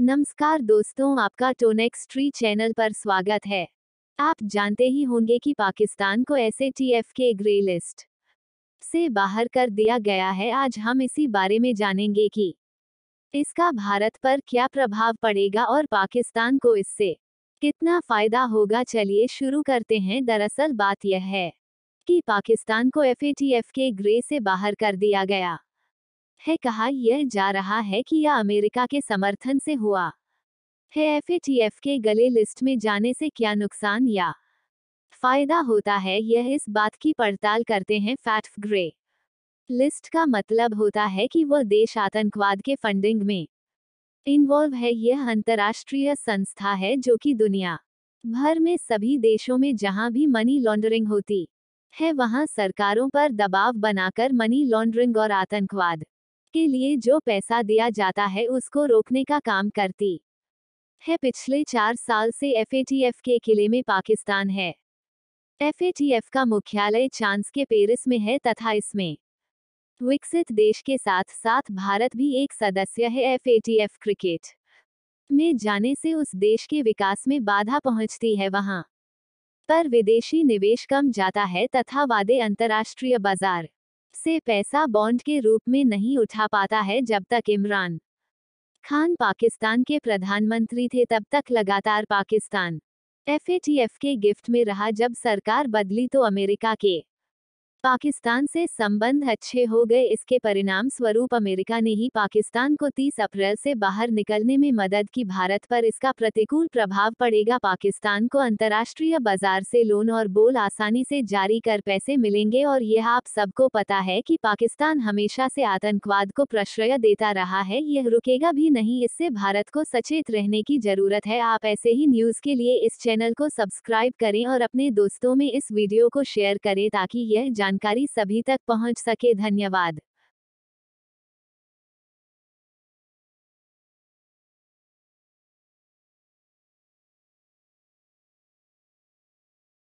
नमस्कार दोस्तों आपका टोनेक्स ट्री चैनल पर स्वागत है आप जानते ही होंगे कि पाकिस्तान को एस के ग्रे लिस्ट से बाहर कर दिया गया है आज हम इसी बारे में जानेंगे कि इसका भारत पर क्या प्रभाव पड़ेगा और पाकिस्तान को इससे कितना फायदा होगा चलिए शुरू करते हैं दरअसल बात यह है कि पाकिस्तान को एफ के ग्रे से बाहर कर दिया गया है कहा यह जा रहा है कि यह अमेरिका के समर्थन से हुआ है एफ के गले लिस्ट में जाने से क्या नुकसान या फायदा होता है यह इस बात की पड़ताल करते हैं फैट ग्रे लिस्ट का मतलब होता है कि वह देश आतंकवाद के फंडिंग में इन्वॉल्व है यह अंतर्राष्ट्रीय संस्था है जो कि दुनिया भर में सभी देशों में जहां भी मनी लॉन्ड्रिंग होती है वहां सरकारों पर दबाव बनाकर मनी लॉन्ड्रिंग और आतंकवाद के लिए जो पैसा दिया जाता है उसको रोकने का काम करती है पिछले चार साल से एफएटीएफ के किले में पाकिस्तान है एफएटीएफ का मुख्यालय चांस के पेरिस में है तथा इसमें विकसित देश के साथ साथ भारत भी एक सदस्य है एफएटीएफ क्रिकेट में जाने से उस देश के विकास में बाधा पहुंचती है वहां पर विदेशी निवेश कम जाता है तथा वादे अंतर्राष्ट्रीय बाजार से पैसा बॉन्ड के रूप में नहीं उठा पाता है जब तक इमरान खान पाकिस्तान के प्रधानमंत्री थे तब तक लगातार पाकिस्तान एफ के गिफ्ट में रहा जब सरकार बदली तो अमेरिका के पाकिस्तान से संबंध अच्छे हो गए इसके परिणाम स्वरूप अमेरिका ने ही पाकिस्तान को 30 अप्रैल से बाहर निकलने में मदद की भारत पर इसका प्रतिकूल प्रभाव पड़ेगा पाकिस्तान को अंतर्राष्ट्रीय बाजार से लोन और बोल आसानी से जारी कर पैसे मिलेंगे और यह आप सबको पता है कि पाकिस्तान हमेशा से आतंकवाद को प्रश्रय देता रहा है यह रुकेगा भी नहीं इससे भारत को सचेत रहने की जरूरत है आप ऐसे ही न्यूज के लिए इस चैनल को सब्सक्राइब करें और अपने दोस्तों में इस वीडियो को शेयर करें ताकि यह जान जानकारी सभी तक पहुंच सके धन्यवाद